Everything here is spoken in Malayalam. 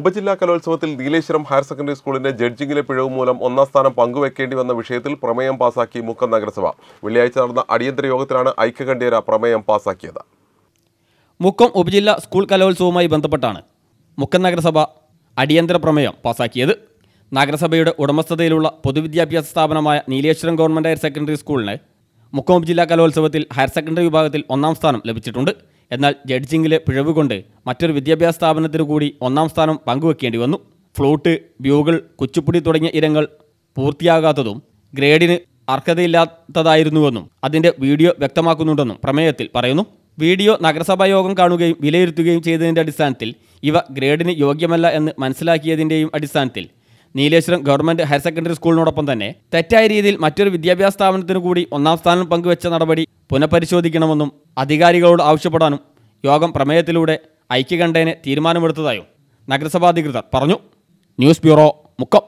ഉപജില്ലാ കലോത്സവത്തിൽ നീലേശ്വരം ഹയർ സെക്കൻഡറി സ്കൂളിന്റെ ജഡ്ജിംഗിലെ പിഴവ് മൂലം ഒന്നാം സ്ഥാനം പങ്കുവെക്കേണ്ടി വന്ന വിഷയത്തിൽ പ്രമേയം പാസാക്കി മുക്കം നഗരസഭ വെള്ളിയാഴ്ച നടന്ന അടിയന്തര യോഗത്തിലാണ് ഐക്യകണ്ഠേര പ്രമേയം പാസാക്കിയത് മുക്കം ഉപജില്ലാ സ്കൂൾ കലോത്സവവുമായി ബന്ധപ്പെട്ടാണ് മുക്കം നഗരസഭ അടിയന്തര പ്രമേയം പാസാക്കിയത് നഗരസഭയുടെ ഉടമസ്ഥതയിലുള്ള പൊതുവിദ്യാഭ്യാസ സ്ഥാപനമായ നീലേശ്വരം ഗവൺമെൻറ് ഹയർ സെക്കൻഡറി സ്കൂളിന് മുക്കം ഉപജില്ലാ കലോത്സവത്തിൽ ഹയർ സെക്കൻഡറി വിഭാഗത്തിൽ ഒന്നാം സ്ഥാനം ലഭിച്ചിട്ടുണ്ട് എന്നാൽ ജഡ്ജിംഗിലെ പിഴവ് കൊണ്ട് മറ്റൊരു വിദ്യാഭ്യാസ സ്ഥാപനത്തിനു കൂടി ഒന്നാം സ്ഥാനം പങ്കുവെക്കേണ്ടി വന്നു ഫ്ലൂട്ട് ബ്യൂഗിൾ കുച്ചുപ്പുടി തുടങ്ങിയ ഇനങ്ങൾ പൂർത്തിയാകാത്തതും ഗ്രേഡിന് അർഹതയില്ലാത്തതായിരുന്നുവെന്നും അതിൻ്റെ വീഡിയോ വ്യക്തമാക്കുന്നുണ്ടെന്നും പ്രമേയത്തിൽ പറയുന്നു വീഡിയോ നഗരസഭാ യോഗം കാണുകയും വിലയിരുത്തുകയും ചെയ്തതിൻ്റെ അടിസ്ഥാനത്തിൽ ഇവ ഗ്രേഡിന് യോഗ്യമല്ല എന്ന് മനസ്സിലാക്കിയതിൻ്റെയും അടിസ്ഥാനത്തിൽ നീലേശ്വരം ഗവൺമെൻറ് ഹയർ സെക്കൻഡറി സ്കൂളിനോടൊപ്പം തന്നെ തെറ്റായ രീതിയിൽ മറ്റൊരു വിദ്യാഭ്യാസ സ്ഥാപനത്തിനു കൂടി ഒന്നാം സ്ഥാനം പങ്കുവച്ച നടപടി പുനഃപരിശോധിക്കണമെന്നും അധികാരികളോട് ആവശ്യപ്പെടാനും യോഗം പ്രമേയത്തിലൂടെ ഐക്യകണ്ഠേനെ തീരുമാനമെടുത്തതായും നഗരസഭാധികൃതർ പറഞ്ഞു ന്യൂസ് ബ്യൂറോ മുക്കം